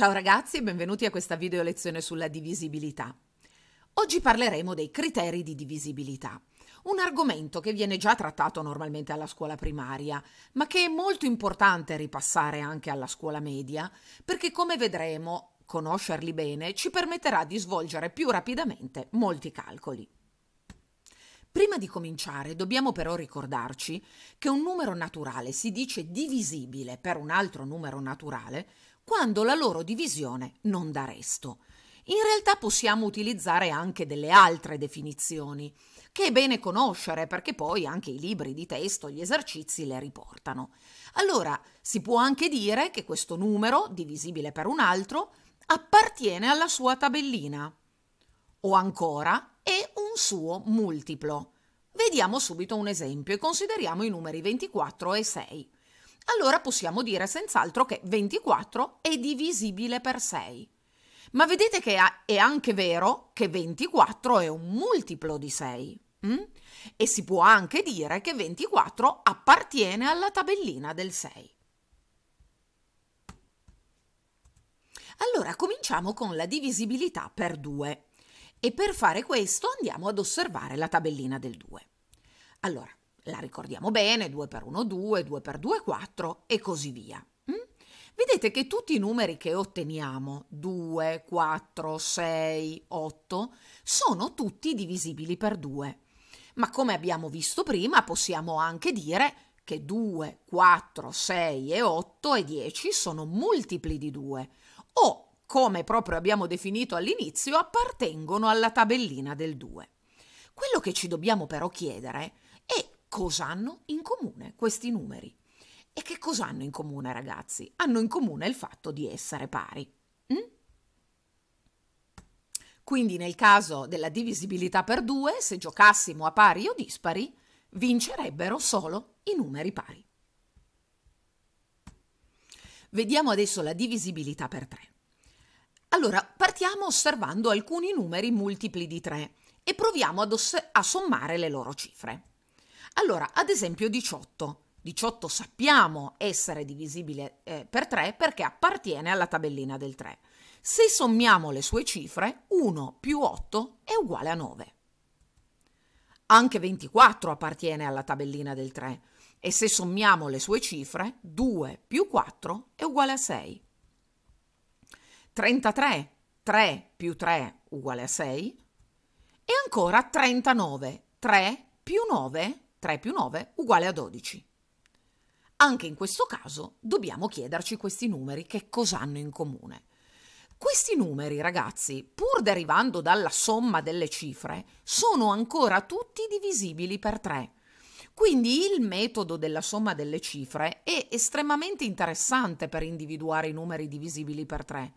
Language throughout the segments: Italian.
Ciao ragazzi e benvenuti a questa video lezione sulla divisibilità. Oggi parleremo dei criteri di divisibilità, un argomento che viene già trattato normalmente alla scuola primaria, ma che è molto importante ripassare anche alla scuola media, perché come vedremo, conoscerli bene ci permetterà di svolgere più rapidamente molti calcoli. Prima di cominciare dobbiamo però ricordarci che un numero naturale si dice divisibile per un altro numero naturale quando la loro divisione non dà resto. In realtà possiamo utilizzare anche delle altre definizioni, che è bene conoscere perché poi anche i libri di testo, gli esercizi le riportano. Allora, si può anche dire che questo numero, divisibile per un altro, appartiene alla sua tabellina o ancora è un suo multiplo. Vediamo subito un esempio e consideriamo i numeri 24 e 6 allora possiamo dire senz'altro che 24 è divisibile per 6. Ma vedete che è anche vero che 24 è un multiplo di 6. Mm? E si può anche dire che 24 appartiene alla tabellina del 6. Allora cominciamo con la divisibilità per 2 e per fare questo andiamo ad osservare la tabellina del 2. Allora, la ricordiamo bene, 2 per 1 2, 2 per 2 4 e così via. Mm? Vedete che tutti i numeri che otteniamo, 2, 4, 6, 8, sono tutti divisibili per 2. Ma come abbiamo visto prima, possiamo anche dire che 2, 4, 6 e 8 e 10 sono multipli di 2 o, come proprio abbiamo definito all'inizio, appartengono alla tabellina del 2. Quello che ci dobbiamo però chiedere è cosa hanno in comune questi numeri. E che cosa hanno in comune, ragazzi? Hanno in comune il fatto di essere pari. Mm? Quindi nel caso della divisibilità per 2, se giocassimo a pari o dispari, vincerebbero solo i numeri pari. Vediamo adesso la divisibilità per 3. Allora, partiamo osservando alcuni numeri multipli di 3 e proviamo a sommare le loro cifre. Allora, ad esempio 18. 18 sappiamo essere divisibile eh, per 3 perché appartiene alla tabellina del 3. Se sommiamo le sue cifre, 1 più 8 è uguale a 9. Anche 24 appartiene alla tabellina del 3 e se sommiamo le sue cifre, 2 più 4 è uguale a 6. 33, 3 più 3 uguale a 6 e ancora 39, 3 più 9 uguale a 6 3 più 9 uguale a 12. Anche in questo caso dobbiamo chiederci questi numeri che cosa hanno in comune. Questi numeri, ragazzi, pur derivando dalla somma delle cifre, sono ancora tutti divisibili per 3. Quindi il metodo della somma delle cifre è estremamente interessante per individuare i numeri divisibili per 3,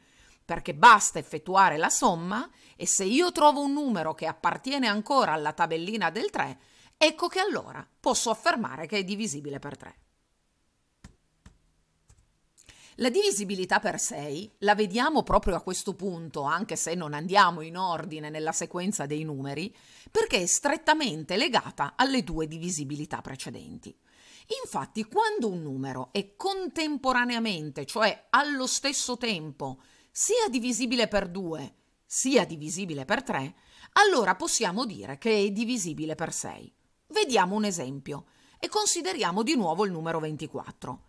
perché basta effettuare la somma e se io trovo un numero che appartiene ancora alla tabellina del 3, ecco che allora posso affermare che è divisibile per 3. La divisibilità per 6 la vediamo proprio a questo punto, anche se non andiamo in ordine nella sequenza dei numeri, perché è strettamente legata alle due divisibilità precedenti. Infatti, quando un numero è contemporaneamente, cioè allo stesso tempo, sia divisibile per 2 sia divisibile per 3, allora possiamo dire che è divisibile per 6. Vediamo un esempio e consideriamo di nuovo il numero 24.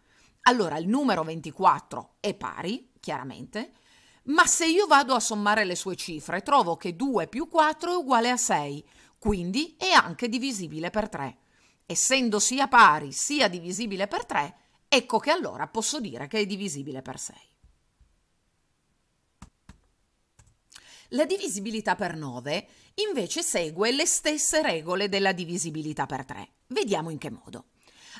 Allora il numero 24 è pari, chiaramente, ma se io vado a sommare le sue cifre trovo che 2 più 4 è uguale a 6, quindi è anche divisibile per 3. Essendo sia pari sia divisibile per 3, ecco che allora posso dire che è divisibile per 6. la divisibilità per 9 invece segue le stesse regole della divisibilità per 3. Vediamo in che modo.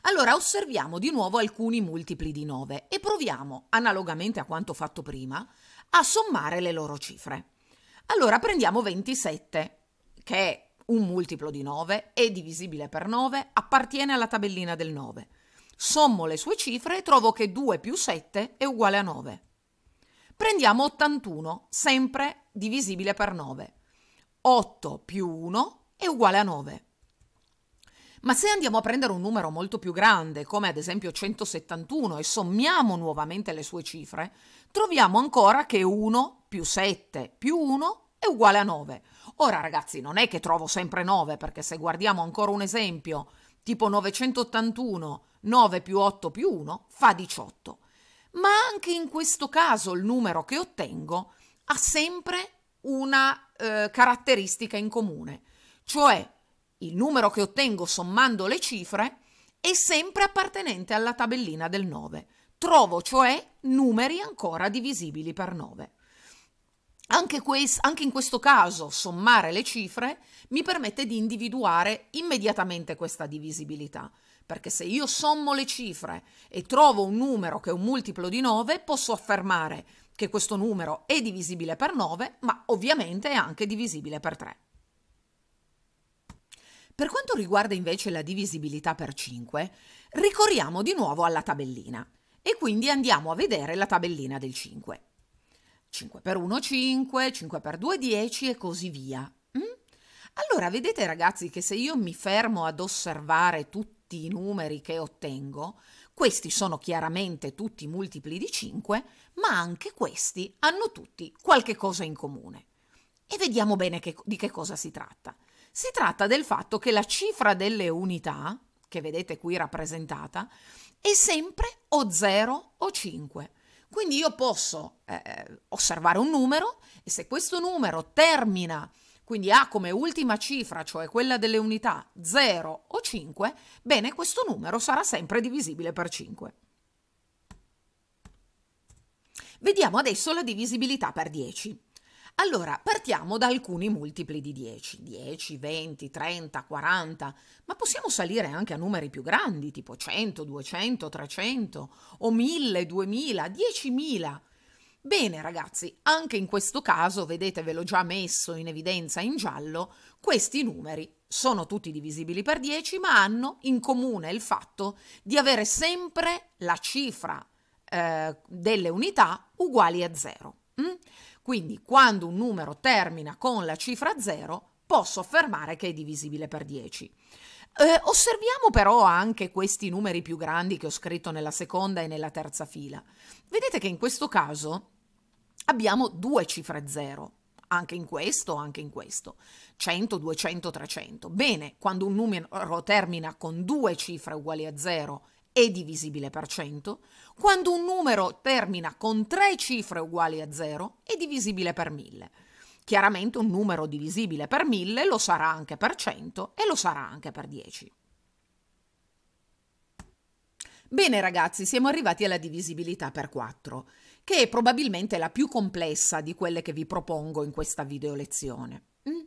Allora osserviamo di nuovo alcuni multipli di 9 e proviamo, analogamente a quanto fatto prima, a sommare le loro cifre. Allora prendiamo 27, che è un multiplo di 9, è divisibile per 9, appartiene alla tabellina del 9. Sommo le sue cifre e trovo che 2 più 7 è uguale a 9. Prendiamo 81, sempre divisibile per 9. 8 più 1 è uguale a 9. Ma se andiamo a prendere un numero molto più grande, come ad esempio 171, e sommiamo nuovamente le sue cifre, troviamo ancora che 1 più 7 più 1 è uguale a 9. Ora ragazzi, non è che trovo sempre 9, perché se guardiamo ancora un esempio, tipo 981, 9 più 8 più 1 fa 18. Ma anche in questo caso il numero che ottengo è ha sempre una eh, caratteristica in comune, cioè il numero che ottengo sommando le cifre è sempre appartenente alla tabellina del 9. Trovo cioè numeri ancora divisibili per 9. Anche, anche, in questo caso sommare le cifre mi permette di individuare immediatamente questa divisibilità, perché se io sommo le cifre e trovo un numero che è un multiplo di 9, posso affermare che questo numero è divisibile per 9, ma ovviamente è anche divisibile per 3. Per quanto riguarda invece la divisibilità per 5, ricorriamo di nuovo alla tabellina e quindi andiamo a vedere la tabellina del 5. 5 per 1 5, 5 per 2 10 e così via. Mm? Allora vedete ragazzi che se io mi fermo ad osservare tutti i numeri che ottengo, questi sono chiaramente tutti multipli di 5, ma anche questi hanno tutti qualche cosa in comune. E vediamo bene che, di che cosa si tratta. Si tratta del fatto che la cifra delle unità, che vedete qui rappresentata, è sempre o 0 o 5. Quindi io posso eh, osservare un numero e se questo numero termina quindi ha come ultima cifra, cioè quella delle unità 0 o 5, bene, questo numero sarà sempre divisibile per 5. Vediamo adesso la divisibilità per 10. Allora, partiamo da alcuni multipli di 10, 10, 20, 30, 40, ma possiamo salire anche a numeri più grandi, tipo 100, 200, 300 o 1000, 2000, 10000. Bene ragazzi, anche in questo caso, vedete ve l'ho già messo in evidenza in giallo, questi numeri sono tutti divisibili per 10 ma hanno in comune il fatto di avere sempre la cifra eh, delle unità uguali a 0. Mm? Quindi quando un numero termina con la cifra 0 posso affermare che è divisibile per 10. Eh, osserviamo però anche questi numeri più grandi che ho scritto nella seconda e nella terza fila. Vedete che in questo caso abbiamo due cifre zero, anche in questo, anche in questo, 100, 200, 300. Bene, quando un numero termina con due cifre uguali a 0 è divisibile per 100, quando un numero termina con tre cifre uguali a 0 è divisibile per 1000. Chiaramente un numero divisibile per 1000 lo sarà anche per 100 e lo sarà anche per 10. Bene ragazzi, siamo arrivati alla divisibilità per 4 che è probabilmente la più complessa di quelle che vi propongo in questa video lezione. Mm.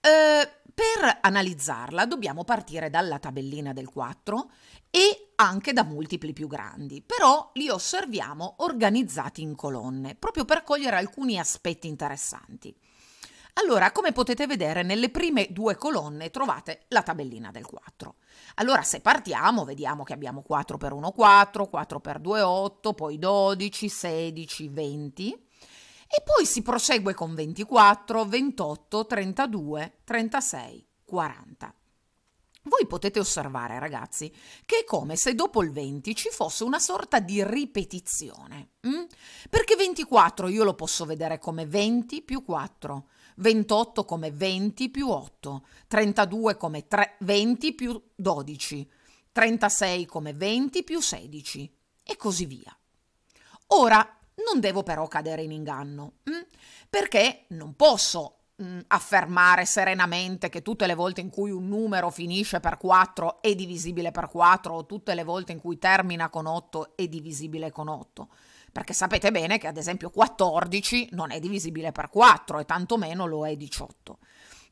Eh, per analizzarla dobbiamo partire dalla tabellina del 4 e anche da multipli più grandi, però li osserviamo organizzati in colonne, proprio per cogliere alcuni aspetti interessanti. Allora, come potete vedere, nelle prime due colonne trovate la tabellina del 4. Allora, se partiamo, vediamo che abbiamo 4 per 1, 4, 4 per 2, 8, poi 12, 16, 20 e poi si prosegue con 24, 28, 32, 36, 40. Voi potete osservare, ragazzi, che è come se dopo il 20 ci fosse una sorta di ripetizione. Hm? Perché 24 io lo posso vedere come 20 più 4, 28 come 20 più 8, 32 come 3, 20 più 12, 36 come 20 più 16 e così via. Ora, non devo però cadere in inganno, mm? perché non posso mh, mm, affermare serenamente che tutte le volte in cui un numero finisce per 4 è divisibile per 4 o tutte le volte in cui termina con 8 è divisibile con 8 perché sapete bene che ad esempio 14 non è divisibile per 4 e tantomeno lo è 18.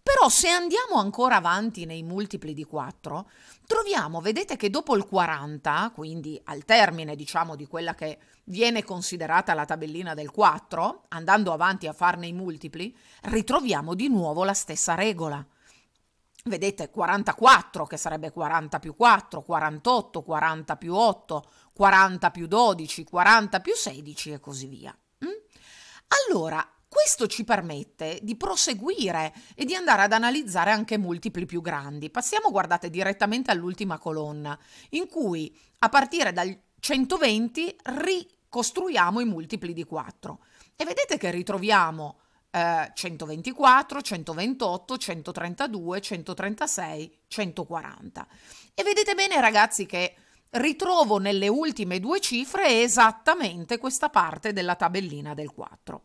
Però se andiamo ancora avanti nei multipli di 4, troviamo, vedete che dopo il 40, quindi al termine diciamo di quella che viene considerata la tabellina del 4, andando avanti a farne i multipli, ritroviamo di nuovo la stessa regola. Vedete 44 che sarebbe 40 più 4, 48, 40 più 8, 40 più 12, 40 più 16 e così via. Mm? Allora, questo ci permette di proseguire e di andare ad analizzare anche multipli più grandi. Passiamo, guardate, direttamente all'ultima colonna, in cui a partire dal 120 ricostruiamo i multipli di 4. E vedete che ritroviamo eh, 124, 128, 132, 136, 140. E vedete bene, ragazzi, che ritrovo nelle ultime due cifre esattamente questa parte della tabellina del 4.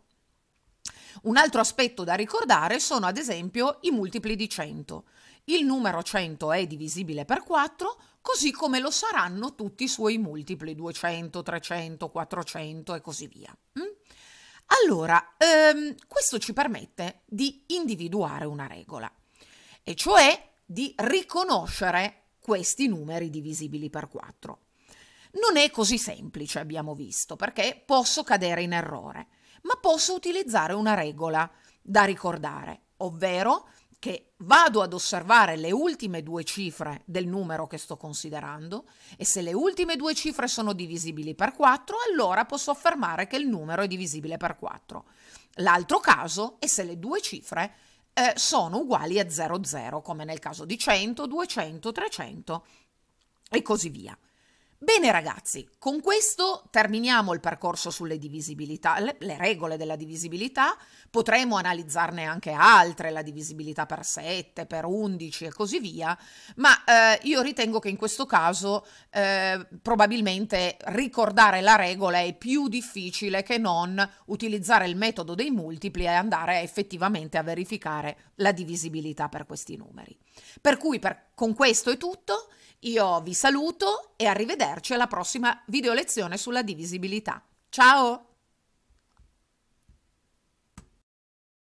Un altro aspetto da ricordare sono ad esempio i multipli di 100. Il numero 100 è divisibile per 4, così come lo saranno tutti i suoi multipli 200, 300, 400 e così via. Mm? Allora, ehm, questo ci permette di individuare una regola, e cioè di riconoscere questi numeri divisibili per 4. Non è così semplice, abbiamo visto, perché posso cadere in errore ma posso utilizzare una regola da ricordare, ovvero che vado ad osservare le ultime due cifre del numero che sto considerando e se le ultime due cifre sono divisibili per 4, allora posso affermare che il numero è divisibile per 4. L'altro caso è se le due cifre eh, sono uguali a 00, come nel caso di 100, 200, 300 e così via. Bene ragazzi, con questo terminiamo il percorso sulle divisibilità, le, le, regole della divisibilità, potremo analizzarne anche altre, la divisibilità per 7, per 11 e così via, ma eh, io ritengo che in questo caso eh, probabilmente ricordare la regola è più difficile che non utilizzare il metodo dei multipli e andare effettivamente a verificare la divisibilità per questi numeri. Per cui per, con questo è tutto. Io vi saluto e arrivederci alla prossima video lezione sulla divisibilità. Ciao!